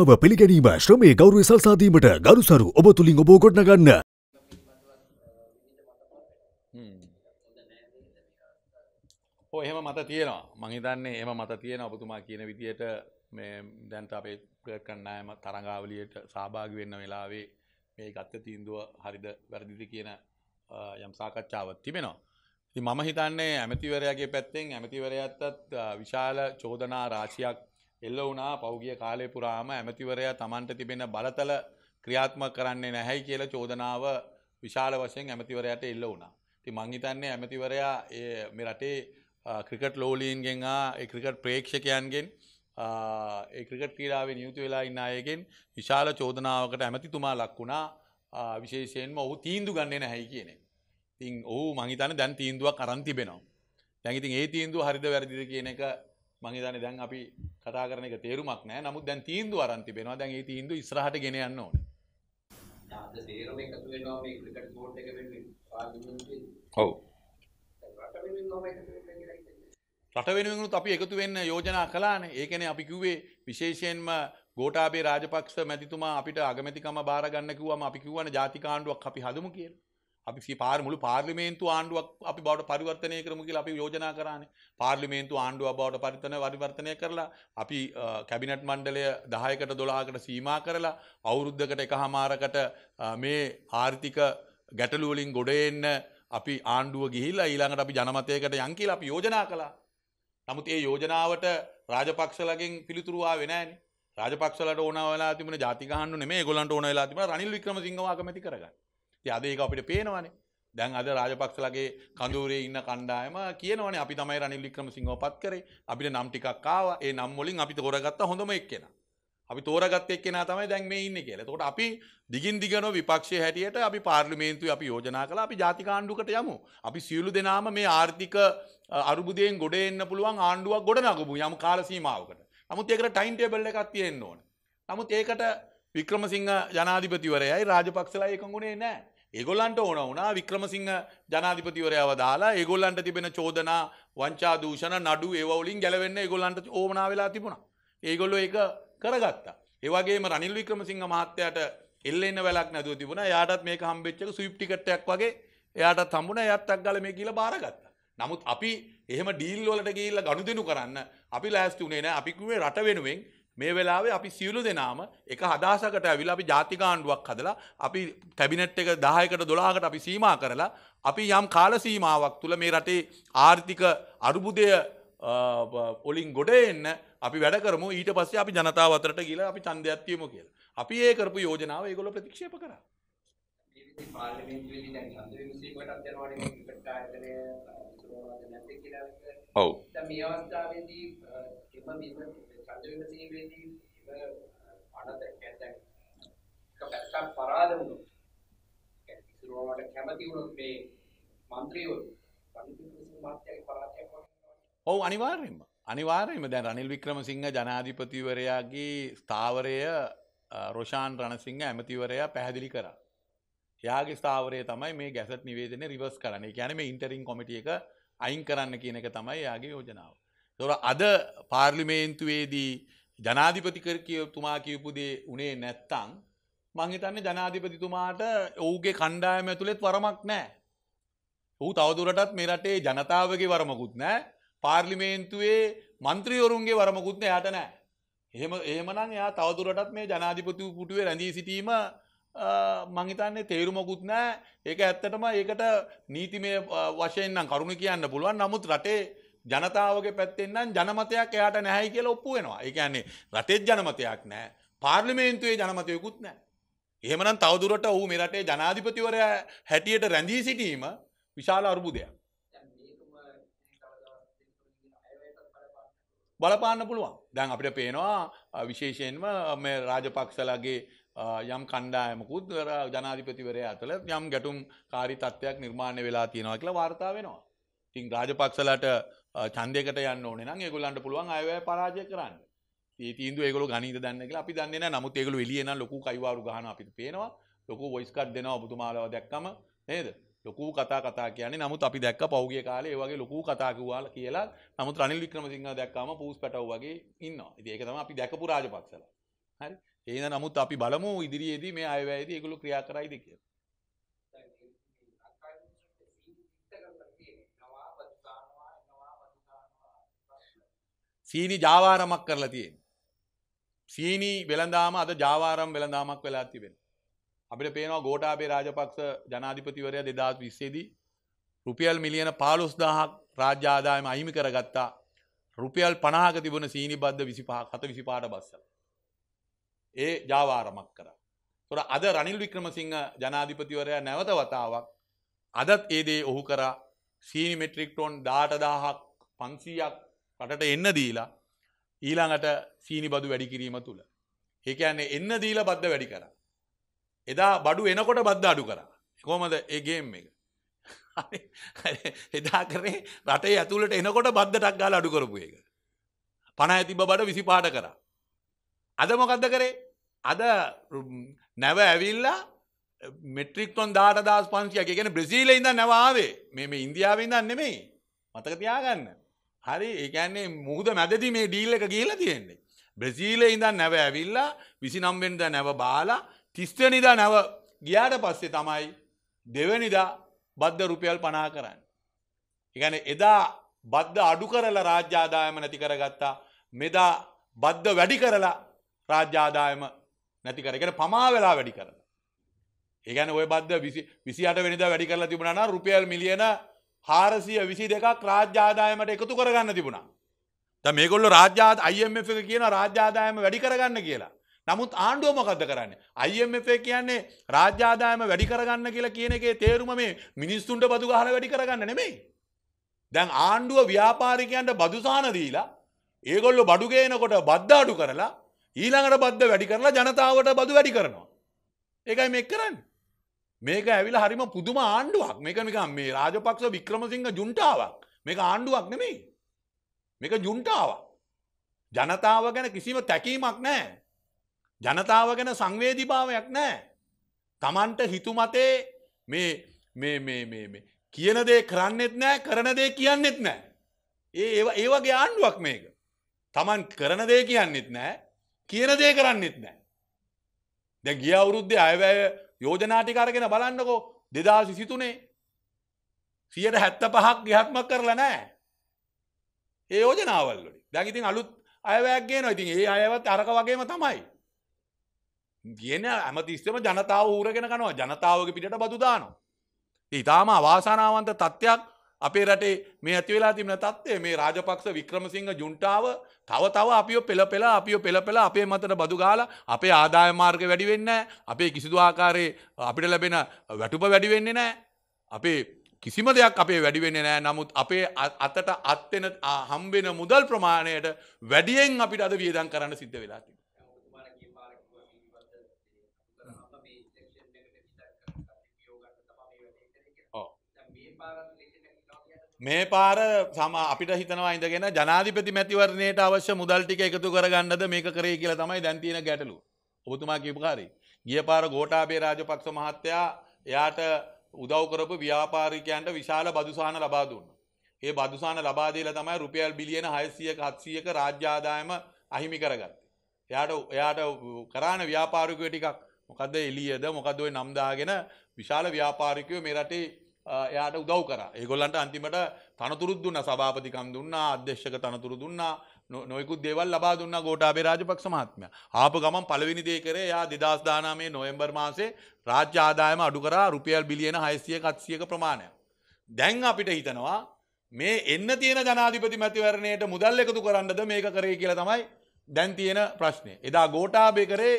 ව පිළිගැනීම ශ්‍රමය ගෞරුව සල්සාදීමට ගරුසරු ඔබ තුළින් ඔබෝ ගොඩනගන්න එහෙම මත තියෙනවා මහිතන්නේ එම මත තියෙන ඔබතුමා කියන විදියට දැන්ට අපේ කන්නෑම තරඟාවලියට සභාග වෙන්න වෙලාවේ මේ ගත්ත තීන්දුව හරිද වැරදිදි කියන යම් සාකච්ඡාවත් තිබෙනවා ති මම හිතන්නේ ඇමතිවරයාගේ පැත්තෙන් ඇමතිවරයත්තත් විශාල චෝදනා රාශියක් එල්ල වුණා පෞගිය කාලය පුරාම ඇමතිවරයා Tamanට තිබෙන බලතල ක්‍රියාත්මක කරන්නේ නැහැයි කියලා චෝදනාව විශාල වශයෙන් ඇමතිවරයාට එල්ල වුණා. ඉතින් මං හිතන්නේ ඇමතිවරයා මේ රටේ ක්‍රිකට් ලෝලීන්ගෙන් ආ ඒ ක්‍රිකට් ප්‍රේක්ෂකයන්ගෙන් ඒ ක්‍රිකට් ක්‍රීඩාවේ නියුතු වෙලා ඉන්න අයගෙන් විශාල චෝදනාවකට ඇමතිතුමා ලක් වුණා විශේෂයෙන්ම ඔහු තීන්දුව ගන්නේ නැහැයි කියන එක. ඉතින් ඔහු මං හිතන්නේ දැන් තීන්දුවක් අරන් තිබෙනවා. දැන් ඉතින් ඒ තීන්දුව හරිද වැරදිද කියන එක මංහිතන දැන් අපි කතා කරන එක තේරුමක් නෑ නමුත් දැන් තීන්දු අරන්තිබෙනවා දැන් ඒ තීන්දු ඉස්රහට ගෙන යන්න ඕන ඔව් රට වෙනුවෙනුත් අපි එකතු වෙන්න යෝජනා කලානේ ඒකනේ අපි කිව්වේ විශේෂයෙන්ම ගෝටාබේ රාජපක්ෂ මැතිතුමා අපිට අගමැතිකම බාරගන්න කිව්වම අපි කිව්වන ජාතිකාණ්ඩුවක් අපි හදමු කියලා අපි පාර මුළු පාර්ලිමේන්තු ආණ්ඩුවක් අපි බවට පරිවර්තනය කරමු කියලා අපි යෝජනා කරානේ. පාර්ලිමේන්තු ආණ්ඩුව බවට පරිවර්තන පරිවර්තනය කරලා අපි කැබිනට් මණ්ඩලය 10කට 12කට සීමා කරලා අවුරුද්දකට එකහමාරකට මේ ආර්ථික ගැටලු වලින් ගොඩ එන්න අපි ආණ්ඩුව ගිහිල්ලා ඊළඟට අපි ජනමතයකට යන් කියලා අපි යෝජනා කළා. නමුත් ඒ යෝජනාවට රාජපක්ෂලගෙන් පිළිතුරු ආවේ නැහනේ. රාජපක්ෂලට ඕන වෙලා තිබුණ ජාතික ආණ්ඩුව නෙමෙයි ඒගොල්ලන්ට ඕන වෙලා තිබුණා රනිල් වික්‍රමසිංහව අගමැති කරගන්න. අද ඒක අපිට පේනවානේ දැන් අද රාජපක්ෂලගේ කඳුරේ ඉන්න කණ්ඩායම කියනවනේ අපි තමයි රනිල් වික්‍රමසිංහව පත් කරේ අපිට නම් ටිකක් ආවා ඒ නම් වලින් අපිට හොරගත්ත හොඳම එක්කෙනා අපි තෝරගත්ත එක්කෙනා තමයි දැන් මේ ඉන්නේ කියලා. එතකොට අපි දිගින් දිගටම විපක්ෂයේ හැටියට අපි පාර්ලිමේන්තුවේ අපි යෝජනා කළා අපි ජාතික ආණ්ඩුවකට යමු. අපි සියලු දෙනාම මේ ආර්ථික අරුබුදයෙන් ගොඩ එන්න පුළුවන් ආණ්ඩුවක් ගොඩනගමු යම් කාල සීමාවකට. නමුත් ඒකට ටයිම් ටේබල් එකක් තියෙන්න ඕන. නමුත් ඒකට වික්‍රමසිංහ ජනාධිපතිවරයයි රාජපක්ෂලා එකඟුනේ නැහැ. ඒගොල්ලන්ට ඕන වුණා වික්‍රමසිංහ ජනාධිපතිවරයාව දාලා ඒගොල්ලන්ට තිබෙන චෝදනා වංචා දූෂණ නඩු ඒවා වලින් ගැලවෙන්න ඒගොල්ලන්ට ඕමනා වෙලා තිබුණා. ඒගොල්ලෝ ඒක කරගත්තා. ඒ වගේම රනිල් වික්‍රමසිංහ මහත්තයාට එල්ලෙන්න වෙලක් නැතුව තිබුණා. එයාටත් මේක හම්බෙච්ච එක ස්විප් ටිකට් එකක් වගේ එයාටත් හම්බුණා. එයාත් අක්ගල මේ කියලා බාරගත්තා. නමුත් අපි එහෙම ඩීල් වලට ගිහිල්ලා ගනුදෙනු කරන්න අපි ලෑස්ති උනේ නැහැ. අපි කිව්වේ රට වෙනුවෙන් මේ වෙලාවේ අපි සියලු දෙනාම එක හදාසකට ඇවිල අපි ජාතිකාණ්ඩුවක් හදලා අපි කැබිනට් එක දාහයකට දොලාහකට අපි සීමා කරලා අපි යම් කාල සීමාවක් තුළ මේ රටේ ආර්ථික අරුබුදය පොලින් ගොඩ එන්න අපි වැඩ කරමු ඊට පස්සේ අපි ජනතාව අතරට ගිල අපි චන්දයක්ත්තියමු කියල අපි ඒ කරපු යෝජනාව ඒගොල ප්‍රතික්ෂප කර ඔව් මේ අවස්ථාවේදී එම සජීව සීවේදී ඉවර අනත දැන් එක පැත්තක් පරාද වුණා. ඒ කිසිරෝමට කැමති වුණොත් මේ മന്ത്രിවරු පන්තිපුරුෂ මාත්‍යගේ පරාජයක් වගේ. ඔව් අනිවාර්යයෙන්ම. අනිවාර්යයෙන්ම දැන් රනිල් වික්‍රමසිංහ ජනාධිපතිවරයාගේ ස්ථාවරය රොෂාන් රණසිංහ ඇමතිවරයා පැහැදිලි කරා. එයාගේ ස්ථාවරය තමයි මේ ගැසට් නිවේදනය රිවර්ස් කරන්නේ. ඒ කියන්නේ මේ ඉන්ටරිම් කොමිටි එක අයින් කරන්න කියන එක තමයි එයාගේ යෝජනාව. තොර අද පාර්ලිමේන්තුවේදී ජනාධිපතිකරකයතුමා කියපුදේ උනේ නැත්තං මංහිතන්නේ ජනාධිපතිතුමාට ඔවුගේ කණ්ඩායම ඇතුළෙත් වරමක් නෑ. ඔහු තවදුරටත් මේ රටේ ජනතාවගේ වරමකුත් නෑ පාර්ලිමේන්තුවේ මන්ත්‍රියවරුන්ගේ වරමකුත්න යට නෑ. එහෙම එහමනං එයා තවදුරටත් මේ ජනාධිපති පුටුවේ රැඳී සිටීම මංහිතන්නේ තේරුමකුත් නෑ ඒක ඇත්තටම ඒකට නීතිමය වශයෙන් කරුණ කියන්න පුළුවන් නමුත් රටේ ජනතාවගේ පැත්තෙන්න්නම් ජනමතයක් එයාට නැහැයි කියල ඔප්පු වෙනවා එකන්නේ රටෙත් ජනමතයක් නෑ පාර්ලිමේන්තුවේ ජනමතයකුත් නෑ. එහමන තවදුරට ඔහු මෙරටේ ජනාධිපතිවර හැටියට රැඳී සිටීම විශාල අර්බුදයක්. බලපාන්න පුළුවන් දැන් අපිට පේනවා විශේෂයෙන්ම රාජපක්ෂලගේ යම් කණ්ඩායමකුත් ජනාධිපතිවරය ඇතුළ යම් ගැටුම් කාරි තත්ත්වයක් නිර්මාණය වෙලා තියෙනවා කියලා වාර්තා වෙනවා. ඉතින් රාජපක්ෂලට චන්දයකට යන්න ඕන නම් ඒගොල්ලන්ට පුළුවන් අයවැය පරාජය කරන්න. ඒ තීන්දුව ඒගොල්ලෝ ගණිත දන්නේ කියලා අපි දන්නේ නැහැ. නමුත් ඒගොල්ලෝ එළියේ නම් ලොකු කයිවාරු ගහන අපිට පේනවා. ලොකු වොයිස් කට් දෙනවා ඔබතුමාලව දැක්කම නේද? ලොකු කතා කතා කියන්නේ නමුත් අපි දැක්ක පෞගිය කාලේ ඒ වගේ ලොකු කතා කිව්වා කියලා. නමුත් රනිල් වික්‍රමසිංහ දැක්කාම පූස් පැටව වගේ ඉන්නවා. ඉතින් ඒක තමයි අපි දැකපු රාජපක්ෂලා. හරි. ඒ නමුත් අපි බලමු ඉදිරියේදී මේ අයවැයේදී ඒගොල්ලෝ ක්‍රියා කරයිද කියලා. සීනි ජාවාරමක් කරලා තියෙන. සීනි වෙළඳාම අද ජාවාරම් වෙළඳාමක් වෙලා තිබෙන. අපිට පේනවා ගෝටාබේ රාජපක්ෂ ජනාධිපතිවරයා දෙදස් විස්සේදී රුපියල් මිලියන පාලොස් දාහක් රාජ්‍යාදායම අහිමි කරගත්තා රුපියල් පනාහක තිබුණ සීනි බද්ධ විසිපා කත විසිපාට බස්සල. ඒ ජාවාරමක් කර. තොර අද රනිල් වික්‍රමසිංහ ජනාධිපතිවරයා නැවත වතාවක් අදත් ඒදේ ඔහු කරා සීනි මෙට්‍රික්ටෝන් දාටදාහක් පන්සීයක් රටට එන්න දීලා ඊළඟට සීනි බදු වැඩි කිරීම තුළ. ඒකන්නේ එන්න දීල බද්ධ වැඩි කර. එදා බඩු එනකොට බද්ධ අඩු කර. කොමද ඒගේම් එක. එදා කරේ රටේ ඇතුළට එනකොට බද්ධටක් ගාල අඩු කරපු එක. පණ ඇතිබ බඩ විසි පාට කර. අද මොකක්ද කරේ අද නැව ඇවිල්ලා මෙට්‍රික්තොන් දාට දස් පන්සියක ගෙන බ්‍රසිීල ඉඳ නැවාවේ මෙම ඉන්දියාවන්දන්නෙමේ මතක තියාගන්න. හරි ඒකන්නේ මුහද මැදති මේ ඩීල් එක කියලා තියෙන්නේ. බ්‍රසීලේ ඉඳන් නැව ඇවිල්ලා විසි නම්බෙන්ද නැව බාලා තිස්තනිදා නැව ගියාට පස්සේ තමයි දෙවනිදා බද්ධ රුපියල් පනා කරන්න. ඉගැන එදා බද්ධ අඩු කරලා රාජ්‍යාදායම නැති කරගත්තා මෙදා බද්ධ වැඩි කරලා රාජ්‍යාදායම නැති කරගෙන පමාවෙලා වැඩි කරලා. ඒගැන ඔය බද්ධ විසි අට වෙනිදා වැඩි කරලා තිබුණනා රුපියල් මිලියන හාරසිය විසි දෙකක් රාජ්‍යාදායමට එකතු කරගන්න තිබුණා. ද මේගොල්ල රාජ්‍යාද අයිF එක කියන රාජ්‍යාදායම වැඩි කරගන්න කියලා. නමුත් ආණ්ඩුවම කද කරන්න. අයිF කියන්නේ රාජ්‍යාදායම වැඩි කරගන්න කියලා කියන එකේ තේරුම මේ මිනිස්සුන්ට බදු ගහල වැඩි කරගන්න නෙමෙයි. දැන් ආණ්ඩුව ව්‍යාපාරිකයන්ට බදුසාන දීලා ඒගොල්ලො බඩුගේනකොට බද්ධාඩු කරලා ඊළඟට බද්ධ වැඩි කරලා ජනතාවට බදු වැඩි කරනවා. ඒකයි මෙක් කරන්නේ. මේක ඇවිල හරිම පුදුම ආණ්ඩුවක් මේකනික මේ රාජපක්ෂ වික්‍රමසිංහ ජුන්ටාවක් මේක ආණ්ඩුවක් නෙමේ මේක ජුන්ටාවක් ජනතාව ගැන කිසිම තැකීමක් නෑ ජනතාව ගැන සංවේධිභාවයක් නෑ තමන්ට හිතුමතේ මේ කියන දේ කරන්නෙත් නෑ කරන දේ කියන්නෙත් නෑ ඒ ඒවගේ ආණ්ඩුවක් මේක තමන් කරන දේ කියන්නෙත් නෑ කියන දේ කරන්නෙත් නෑ දැ ගිය අවුරුද්ධ අයවැය යෝජනාටිකාරගෙන බලන්නකෝ දෙදා සිසිතුනේ සියට හැත්ත පහක් ග්‍රහත්මක් කරලා නෑ ඒ යෝජනාවල්ලට දැගිතින් අලුත් අයවැක්ගේ නොඉතින් ඒ අයවත් අරක වගේම තමයි කියන ඇමතිස්සම ජනතාව ඌරගෙන කනවා ජනතාවගේ පිට බදුදානවා ඉතාම අවාසනාවන්ත තත්ත්වයක් අපේ රටේ මේ ඇතිවෙලා තිබන තත්වේ මේ රාජපක්ෂ වික්‍රමසිංහ ජුන්ටාව තව තව අපිෝ පෙළ පෙලා අපිෝ පෙළ පෙළ අපේ මතට බදුගාල අපේ ආදාය මාර්ග වැඩිවෙන්න අපේ කිසිදු ආකාරයේ අපිට ලැබෙන වැටුප වැඩිවෙන්නේ නෑ අපේ කිසිම දෙයක් අපේ වැඩිවෙන්නේ නෑ නමුත් අපේ අතට අත්වෙන හම්බෙන මුදල් ප්‍රමාණයට වැඩියෙන් අපිට අද වියදන් කරන්න සිද්ධ වෙලාතිබ. මේ පාර සම අපිට හිතනවා ඉඳගෙන ජනාධිපති මැතිවරණයට අවශ්‍ය මුදල් ටික එකතු කරගන්නද මේක කරේ කියලා තමයි දැන් තියෙන ගැටලු. ඔබතුමා කියපු කාරී. ගිය පාර ගෝඨාභය රාජපක්ෂ මහත්තයා එයාට උදව් කරපු ව්‍යාපාරිකයන්ට විශාල බදුසහන ලබා දුන්නා. ඒ බදුසහන ලබා දීලා තමයි රුපියල් බිලියන 600ක 700ක රාජ්‍ය ආදායම අහිමි කරගත්තේ. එයාට එයාට කරාන ව්‍යාපාරිකයෝ ටිකක් මොකද්ද එළියද මොකද්ද ওই නම් දාගෙන විශාල ව්‍යාපාරිකයෝ මේ රටේ එයාට උදව් කර ඒගොල්ලන්ට අන්තිමට තනතුරුත් දුන්න සභාපතිකම් දුන්නා අධ්‍යක්ෂක තනතුරු දුන්නා නොයකුත් දේවල් ලබා දුන්න ගෝටාබේ රාජපක්ෂ මහත්මය. ආපු ගමන් පළවෙනි දේ කරේ එයා 2019 නොවැම්බර් මාසේ රාජ්‍ය ආදායම අඩු කරා රුපියල් බිලියන 600ක 700ක ප්‍රමාණය. දැන් අපිට හිතනවා මේ එන්න තියෙන ජනාධිපති මැතිවරණයට මුදල් එකතු කරන්නද මේක කරේ කියලා තමයි දැන් තියෙන ප්‍රශ්නේ. එදා ගෝටාබේ කරේ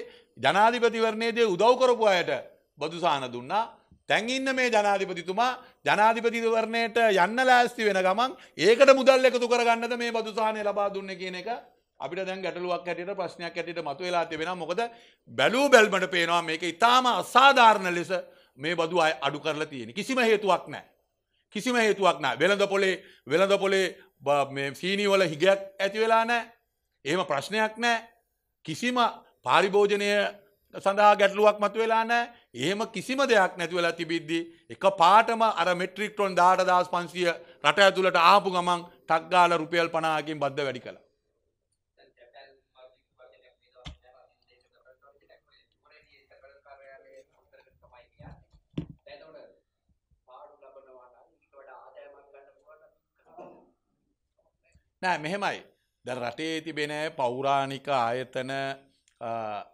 ජනාධිපතිවරණයේදී උදව් කරපු අයට බදුසාන දුන්නා. තැන් ඉන්න මේ ජනාධිපතිතුමා ජනාධිපතිවරණයට යන්න ලෑස්ති වෙන ගමන් ඒකට මුදල් එකතු කරගන්නද මේ බදුසාහනය ලබා දුන්න කියන එක අපිට දැන් ගැටලුවක් ඇටට ප්‍රශ්නයක් ඇටට මතු වෙලා තිබෙන මොකද බැලූ බැල්මට පේනවා මේක ඉතාම අසාධාරණ ලෙස මේ බදු අය අඩු කරලා තියෙන කිසිම හේතුවක් නෑ කිසිම හේතුවක් නෑ වෙළඳ පොලේ වෙළඳ පොලේ සීනීවල හිගයක් ඇති වෙලා නෑ එහෙම ප්‍රශ්නයක් නෑ කිසිම පාරිභෝජනය සඳහා ගැටලුවක් මතුවෙලා නෑ එහෙම කිසිම දෙයක් නැතිවෙලා තිබිද්දි එක පාටම අර මෙට්‍රික්ටොන් දාට දස් පන්සිය රට ඇතුළට ආපු ගමන් ටක්ගාල රුපියල් පනාකින් බද්ධ වැඩි කළ නෑ මෙහෙමයි ද රටේ තිබෙන පෞරාණික ආයතන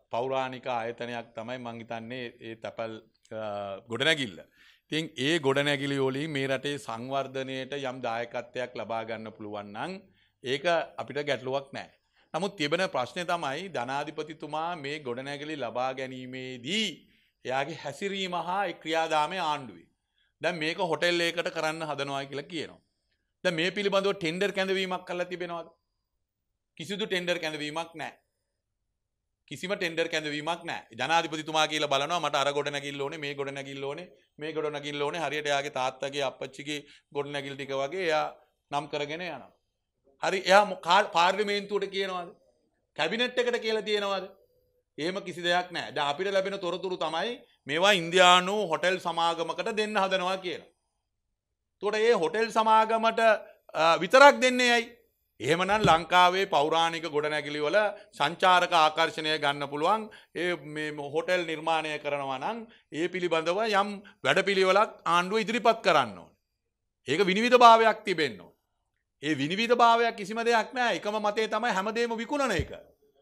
පෞරාණික ආයතනයක් තමයි මංහිතන්නේ ඒ තැපැල් ගොඩනැගිල්ල. තින් ඒ ගොඩනැගිලි ෝලින් මේ රටේ සංවර්ධනයට යම් දායකත්වයක් ලබාගන්න පුළුවන්නන් ඒක අපිට ගැටලුවක් නෑ. නමුත් තිබෙන ප්‍රශ්නය තමයි ධනාධිපතිතුමා මේ ගොඩනැගලි ලබා ගැනීමේදී එයාගේ හැසිරීම හා ක්‍රියාදාමය ආණ්ඩුවේ. දැ මේක හොටෙල් ඒකට කරන්න හදනවා කියලා කියනවා. ද මේ පිළිබඳව ටෙන්ඩර් කැඳවීමක් කල තිබෙනවාද. කිසිදු ටෙන්ඩර් කැඳවීමක් නෑ කිසිම ටෙන්ඩර් කැඳවීමක් නෑ ජනාධිපතිතුමා කියල බලනවා මට අර ගොඩනැකිල්ල ඕනේ මේ ගොඩනැකිල්ල ඕනේ මේ ගොඩනැකිල්ල ඕනේ හරියට එයාගේ තාත්තගේ අපච්චිගේ ගොඩනැකිල් ටික වගේ එයා නම් කරගෙන යනවා. හරි එයා කාල් පාර්ලිමේන්තුවට කියනවාද කැබිනට් එකට කියලා තියෙනවාද ඒම කිසි දෙයක් නෑ ද අපිට ලැබෙන තොරතුරු තමයි මේවා ඉන්දයානු හොටෙල් සමාගමකට දෙන්න හදනවා කියලා. තොට ඒ හොටෙල් සමාගමට විතරක් දෙන්නේ ඇයි එහෙමනම් ලංකාවේ පෞරාණික ගොඩනැගිලිවල සංචාරක ආකර්ෂණය ගන්න පුළුවන් ඒ හොටෙල් නිර්මාණය කරනවා නම් ඒ පිළිබඳව යම් වැඩපිළිවෙලක් ආණ්ඩුව ඉදිරිපත් කරන්න ඕන. ඒක විනිවිධ භාවයක් තිබෙන්න ඕන. ඒ විනිවිධ භාවයක් කිසිම දෙයක් නෑ එකම මතේ තමයි හැමදේම විකුණන එක.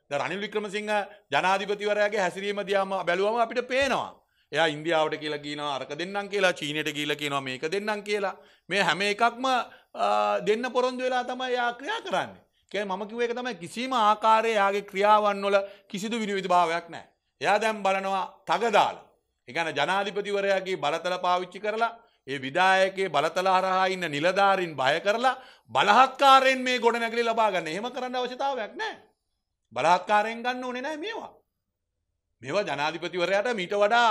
දැන් රනිල් වික්‍රමසිංහ ජනාධිපතිවරයාගේ හැසිරීම දිහාම බැලුවම අපිට පේනවා. එයා ඉන්දියාවට කියලා කියනවා අරක දෙන්නම් කියලා චීනයට කියලා කියනවා මේක දෙන්නම් කියලා. මේ හැම එකක්ම දෙන්න පොරොන්දු වෙලා තමයි යා ක්‍රියා කරන්නේ. කැ මම කිව්ව එක තමයි කිසිම ආකාරයේ යාගේ ක්‍රියාවන් වල කිසිදු විනිවිද භාවයක් නැහැ. එයා දැන් බලනවා තගදාලා. ඒ කියන්නේ ජනාධිපතිවරයාගේ බලතල පාවිච්චි කරලා ඒ විදායකයේ බලතල හරහා ඉන්න නිලධාරීන් බය කරලා බලහත්කාරයෙන් මේ ගොඩනැගිලි ලබා ගන්න. එහෙම කරන්න අවශ්‍යතාවයක් නැහැ. බලහත්කාරයෙන් ගන්න ඕනේ නැහැ මේවා. මේවා ජනාධිපතිවරයට මීට වඩා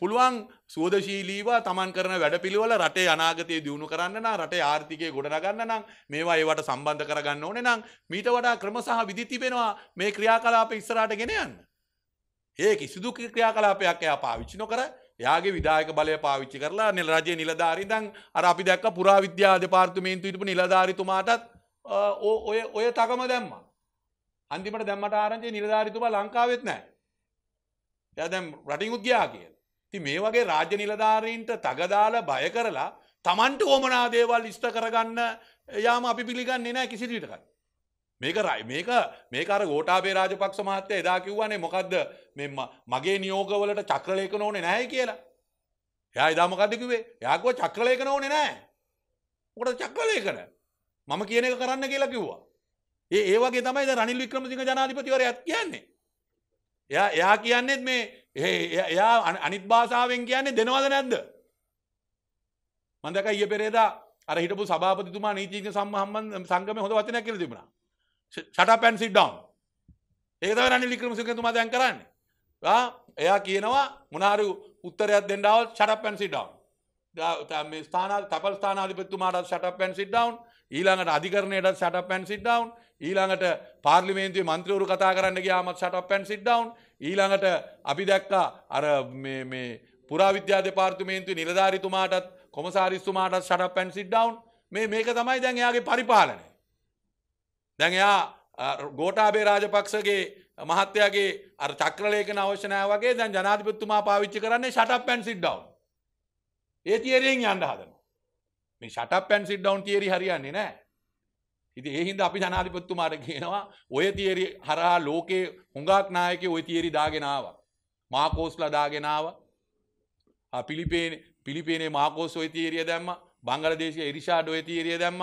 පුළුවන් සෝදශීලීවා තමන් කරන වැඩපිළිවල රටේ අනාගතය දියුණු කරන්න රට ආර්ථිකය ගොඩනගන්න නම් මේවා ඒවට සම්බන්ධ කරගන්න ඕන නම් මීට වඩා ක්‍රම සහ විදිතිබෙනවා මේ ක්‍රියාකලාප ඉස්සරට ගෙනයන්න. ඒ කිසිදු ක්‍රියාකලාපයක් එයා පාවිච්චි නොකර යාගේ විදායක බලය පාවිච්චි කරලා නිල රජය නිලධාරිදං අර අපි දැක්ක පුරාවිද්‍යා දෙපාර්තමේන්තු ඉටපු නිලධාරිතුමාටත් ඔය තකම දැම්ම. අන්තිමට දැම්මට ආරංචේ නිලධාරිතුමා ලංකාවෙත් නෑ එයා දැන් රටින් උත් ගියා කියලා. ඉතින් මේ වගේ රාජ්‍ය නිලධාරීන්ට තගදාලා බය කරලා Tamanට ඕමනා දේවල් ඉෂ්ට කරගන්න යාම අපි පිළිගන්නේ නැහැ කිසි විදිහකට. මේක රයි මේක මේකර ගෝටාබේ රාජපක්ෂ මහත්තය එදා කිව්වනේ මොකක්ද මෙම මගේ නියෝගවලට චක්‍රලයකන ඕනේ නැහැ කියලා. එයා එදා මොකද කිව්වේ? එයාකව චක්‍රලයකන ඕනේ නැහැ. මොකටද චක්‍රලයකන? මම කියන එක කරන්න කියලා කිව්වා. ඒ ඒ වගේ තමයි දැන් රනිල් වික්‍රමසිංහ ජනාධිපතිවරයාත් කියන්නේ. එයා එයා කියන්නෙත් මේ එයා අනිත් භාසාාවෙන් කියන්නේ දෙනවද නැද්ද මදක ය පෙරේදා අර හිටපු සභාපතිතුමා නීතිීක සම්හම්බන් සංගම හොඳ වචන කර තිබුණ ට පැන් සිඩ්ඩම් ඒකත රනි ලික්‍රම සිකතුමා දැන් කරන්නේ එයා කියනවා මොනාරු උත්තරයක් දෙන්ඩාවල් ෂට පැන් සිඩම් ස්ථාන තපල් ස්ථානාධිපත්තුමාට ෂට පැන් සිඩ්ඩවන් ඊළඟට අධිකරණයට ෂට පැන් සිඩ්ඩවන් ඊළඟට පාර්ලිමේන්තුවේ මන්ත්‍රවරු කතා කරන්න ගියාමත් ෂට් පැන් සිට්ඩවන් ඊළඟට අපි දැක්කා අර මේ පුරාවිද්‍යා දෙපාර්තමේන්තු නිලධාරිතුමාටත් කොමසාරිස්තුමාටත් ෂට් පැන් සිට්ඩවන් මේ මේක තමයි දැන් එයාගේ පරිපාලනය. දැන් එයා ගෝටාබේ රාජපක්ෂගේ මහත්තයාගේ අර චක්‍රලේඛන අවශ්‍යනෑ වගේ දැන් ජනාධිපතිතුමා පාවිච්චි කරන්නේ ෂට් පැන් සිට්ඩවන්. ඒ තියරෙන් යන්න හදනවා. මේ ෂට් පැන් සිට්ඩවන් තියරි හරියන්නේ නෑ. ඉති ඒහින්ද අපි ජනාධිපත්තුමාට කියනවා ඔය තිේරි හරහා ලෝකයේ හුඟක් නායක ඔය තිේරි දාගෙනාව මාකෝස්ල දාගෙනාව පිලිපේන පිලිපේනේ මාකෝස් ඔය තේරිය දැම්ම බංගලදේශ එරිෂාඩ ඔය තීරිය දැම්ම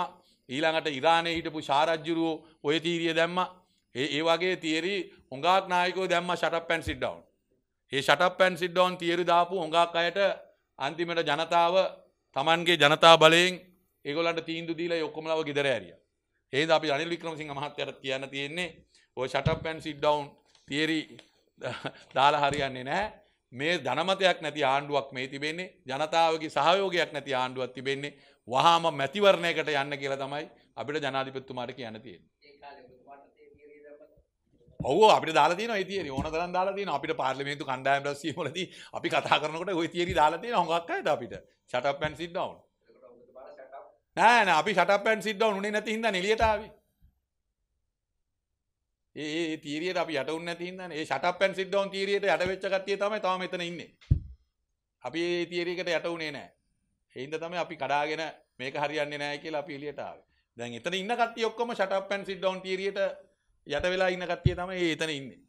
ඊළඟට ඉරානය හිටපු ශාරජ්ජුරුවෝ ඔය තීරිය දැම්ම ඒ ඒ වගේ තේරි හොඟක් නායකෝ දැම්ම ශටප පැන් සිඩ්ඩවන් ඒ ශටප පැන් සිඩ්ඩවන් තේරු දාපු හොඟක් අයට අන්තිමට ජනතාව තමන්ගේ ජනතා බලයෙන් ඒගොලන්ට තීන්දු දීලා ඔක්කොමලව ගෙදර ඇරිය ඒද අපි අනිල් වික්‍රමසිංහ මහත්තයට කියන්න තියෙන්නේ ඔය ෂටප් පැන් සිට් ඩවුන් තියරි දාලා හරියන්නේ නැහැ මේ ධනමතයක් නැති ආණ්ඩුවක් මේ තිබෙන්නේ ජනතාවගේ සහයෝගයක් නැති ආණ්ඩුවක් තිබෙන්නේ වහාම මැතිවරණයකට යන්න කියලා තමයි අපිට ජනාධිපත්තුමාට කියන්න තියෙන ඔව අපි දාලතින තිය ඕන දර දාලතින අපිට පාර්ලිමේන්තු කණ්ඩායම් රස්සීමලදී අපි කතා කරනකට ඔය තිේරි දාලතින හොඟක්කයිද අපිට ෂටප් පැන් සිට් ඩවුන් නෑ නෑ අපි shut up and sit down උනේ නැති හින්දා එළියට ආවේ. ඒ ඒ තීරියට අපි යට උන්නේ නැති හින්දානේ. ඒ shut up and sit down තීරියට යට වෙච්ච කට්ටිය තමයි තාම මෙතන ඉන්නේ. අපි ඒ තීරියකට යට උනේ නෑ. ඒ හින්දා තමයි අපි කඩාගෙන මේක හරියන්නේ නෑ කියලා අපි එළියට ආවේ. දැන් එතන ඉන්න කට්ටිය ඔක්කොම shut up and sit down තීරියට යට වෙලා ඉන්න කට්ටිය තමයි එතන ඉන්නේ.